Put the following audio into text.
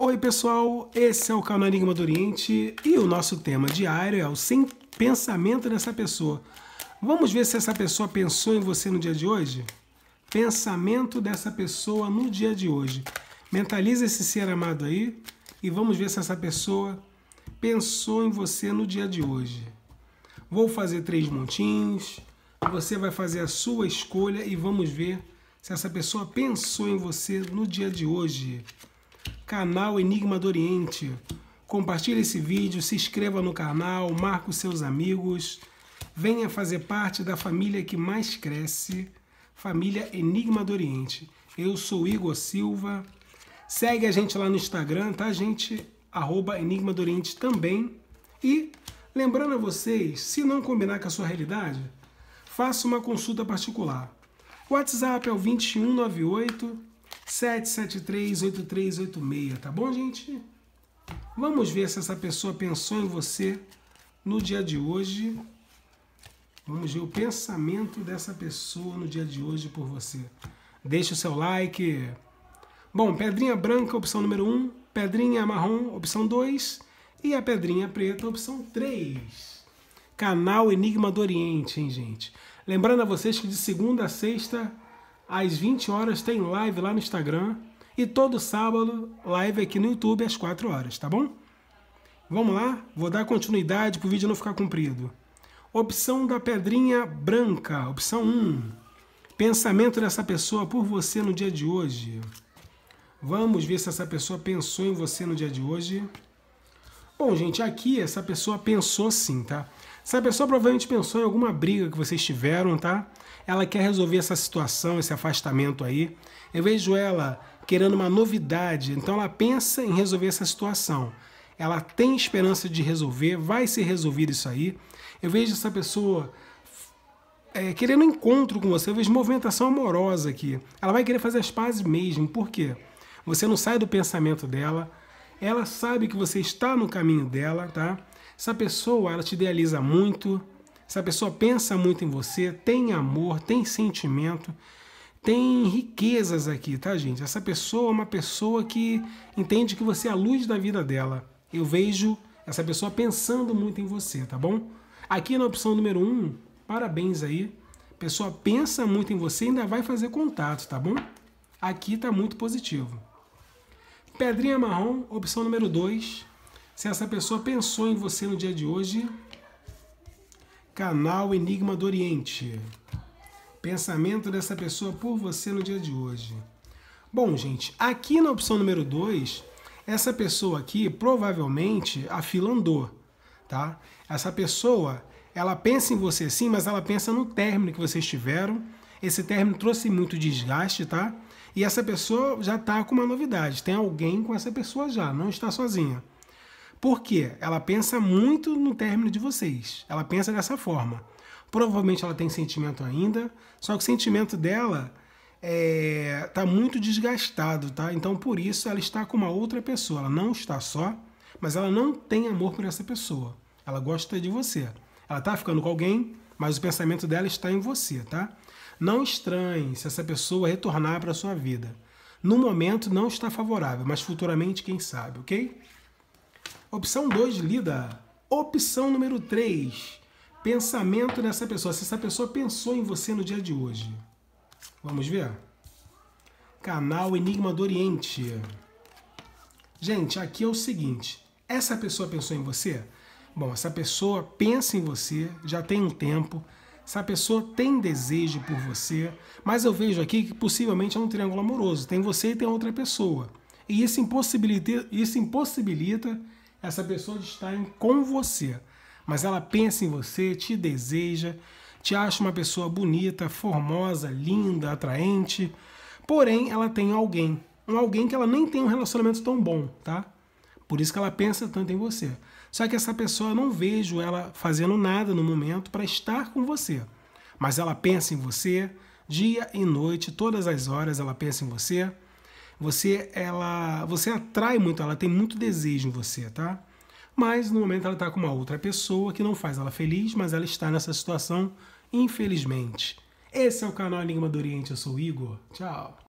Oi, pessoal, esse é o canal Enigma do Oriente e o nosso tema diário é o sem pensamento dessa pessoa. Vamos ver se essa pessoa pensou em você no dia de hoje? Pensamento dessa pessoa no dia de hoje. Mentaliza esse ser amado aí e vamos ver se essa pessoa pensou em você no dia de hoje. Vou fazer três montinhos, você vai fazer a sua escolha e vamos ver se essa pessoa pensou em você no dia de hoje canal Enigma do Oriente. Compartilhe esse vídeo, se inscreva no canal, marque os seus amigos. Venha fazer parte da família que mais cresce, família Enigma do Oriente. Eu sou Igor Silva. Segue a gente lá no Instagram, tá, gente? Arroba Enigma do Oriente também. E lembrando a vocês, se não combinar com a sua realidade, faça uma consulta particular. WhatsApp é o 2198 773-8386, tá bom, gente? Vamos ver se essa pessoa pensou em você no dia de hoje. Vamos ver o pensamento dessa pessoa no dia de hoje por você. Deixe o seu like. Bom, pedrinha branca, opção número 1, um, pedrinha marrom, opção 2 e a pedrinha preta, opção 3. Canal Enigma do Oriente, hein, gente? Lembrando a vocês que de segunda a sexta às 20 horas tem live lá no Instagram. E todo sábado, live aqui no YouTube às 4 horas, tá bom? Vamos lá? Vou dar continuidade para o vídeo não ficar comprido. Opção da pedrinha branca. Opção 1. Pensamento dessa pessoa por você no dia de hoje. Vamos ver se essa pessoa pensou em você no dia de hoje. Bom, gente, aqui essa pessoa pensou sim, tá? Essa pessoa provavelmente pensou em alguma briga que vocês tiveram, tá? Ela quer resolver essa situação, esse afastamento aí. Eu vejo ela querendo uma novidade, então ela pensa em resolver essa situação. Ela tem esperança de resolver, vai ser resolvido isso aí. Eu vejo essa pessoa é, querendo um encontro com você, eu vejo movimentação amorosa aqui. Ela vai querer fazer as pazes mesmo, por quê? Você não sai do pensamento dela, ela sabe que você está no caminho dela, tá? Essa pessoa, ela te idealiza muito, essa pessoa pensa muito em você, tem amor, tem sentimento, tem riquezas aqui, tá, gente? Essa pessoa é uma pessoa que entende que você é a luz da vida dela. Eu vejo essa pessoa pensando muito em você, tá bom? Aqui na opção número 1, um, parabéns aí. pessoa pensa muito em você e ainda vai fazer contato, tá bom? Aqui tá muito positivo. Pedrinha marrom, opção número 2, se essa pessoa pensou em você no dia de hoje, canal Enigma do Oriente. Pensamento dessa pessoa por você no dia de hoje. Bom, gente, aqui na opção número 2, essa pessoa aqui provavelmente a fila andou, tá? Essa pessoa, ela pensa em você sim, mas ela pensa no término que vocês tiveram. Esse término trouxe muito desgaste, tá? E essa pessoa já tá com uma novidade, tem alguém com essa pessoa já, não está sozinha. Por quê? Ela pensa muito no término de vocês. Ela pensa dessa forma. Provavelmente ela tem sentimento ainda, só que o sentimento dela é, tá muito desgastado, tá? Então por isso ela está com uma outra pessoa. Ela não está só, mas ela não tem amor por essa pessoa. Ela gosta de você. Ela tá ficando com alguém, mas o pensamento dela está em você, tá? Não estranhe se essa pessoa retornar para sua vida. No momento não está favorável, mas futuramente quem sabe, ok? Opção 2, lida. Opção número 3, pensamento nessa pessoa. Se essa pessoa pensou em você no dia de hoje. Vamos ver? Canal Enigma do Oriente. Gente, aqui é o seguinte: essa pessoa pensou em você? Bom, essa pessoa pensa em você já tem um tempo. Essa pessoa tem desejo por você, mas eu vejo aqui que possivelmente é um triângulo amoroso. Tem você e tem outra pessoa. E isso impossibilita, isso impossibilita essa pessoa está em, com você, mas ela pensa em você, te deseja, te acha uma pessoa bonita, formosa, linda, atraente, porém ela tem alguém, um alguém que ela nem tem um relacionamento tão bom, tá? Por isso que ela pensa tanto em você. Só que essa pessoa não vejo ela fazendo nada no momento para estar com você. Mas ela pensa em você, dia e noite, todas as horas ela pensa em você você ela você atrai muito, ela tem muito desejo em você, tá? Mas no momento ela está com uma outra pessoa que não faz ela feliz, mas ela está nessa situação, infelizmente. Esse é o canal Enigma do Oriente, eu sou o Igor. Tchau.